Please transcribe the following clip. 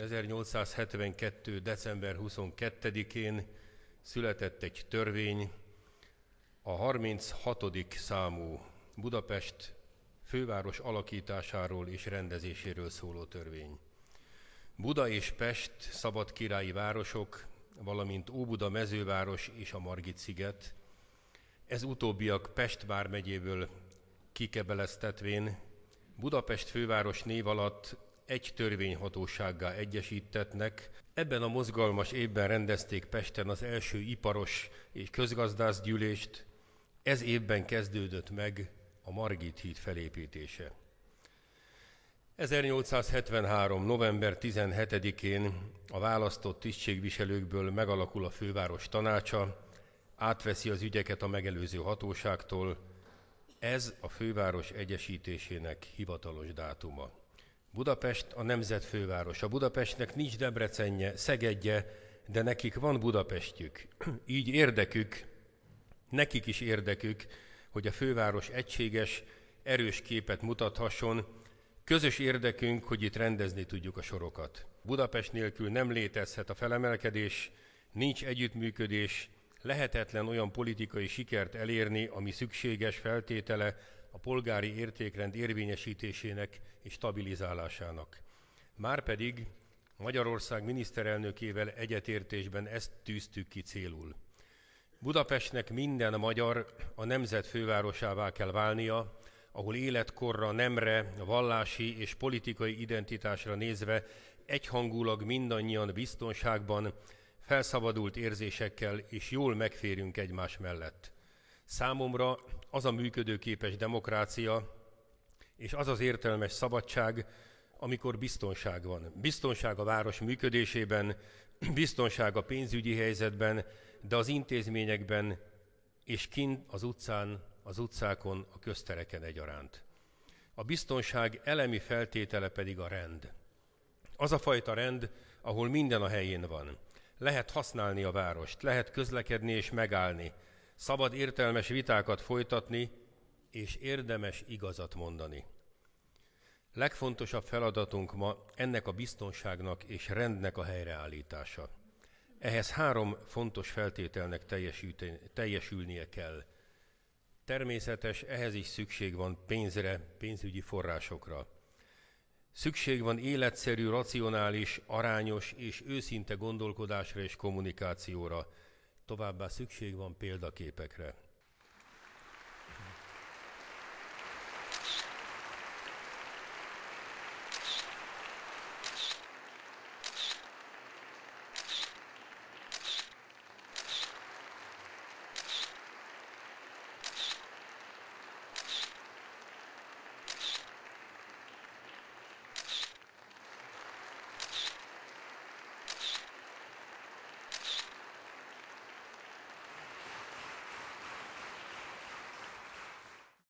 1872. december 22-én született egy törvény, a 36. számú Budapest főváros alakításáról és rendezéséről szóló törvény. Buda és Pest szabad királyi városok, valamint Óbuda mezőváros és a Margit sziget. Ez utóbbiak Pest vármegyéből kikebeleztetvén Budapest főváros név alatt egy törvényhatósággá egyesítetnek. Ebben a mozgalmas évben rendezték Pesten az első iparos és közgazdászgyűlést, ez évben kezdődött meg a Margit híd felépítése. 1873. november 17-én a választott tisztségviselőkből megalakul a főváros tanácsa, átveszi az ügyeket a megelőző hatóságtól, ez a főváros egyesítésének hivatalos dátuma. Budapest a nemzet fővárosa. Budapestnek nincs Debrecenje, Szegedje, de nekik van Budapestjük. Így érdekük, nekik is érdekük, hogy a főváros egységes, erős képet mutathasson, közös érdekünk, hogy itt rendezni tudjuk a sorokat. Budapest nélkül nem létezhet a felemelkedés, nincs együttműködés, lehetetlen olyan politikai sikert elérni, ami szükséges feltétele a polgári értékrend érvényesítésének és stabilizálásának. Márpedig Magyarország miniszterelnökével egyetértésben ezt tűztük ki célul. Budapestnek minden magyar a nemzet fővárosává kell válnia, ahol életkorra, nemre, vallási és politikai identitásra nézve egyhangulag mindannyian biztonságban, felszabadult érzésekkel és jól megférünk egymás mellett. Számomra az a működőképes demokrácia, és az az értelmes szabadság, amikor biztonság van. Biztonság a város működésében, biztonság a pénzügyi helyzetben, de az intézményekben és kint az utcán, az utcákon, a köztereken egyaránt. A biztonság elemi feltétele pedig a rend. Az a fajta rend, ahol minden a helyén van. Lehet használni a várost, lehet közlekedni és megállni, Szabad értelmes vitákat folytatni, és érdemes igazat mondani. Legfontosabb feladatunk ma ennek a biztonságnak és rendnek a helyreállítása. Ehhez három fontos feltételnek teljesülnie kell. Természetes, ehhez is szükség van pénzre, pénzügyi forrásokra. Szükség van életszerű, racionális, arányos és őszinte gondolkodásra és kommunikációra – Továbbá szükség van példaképekre.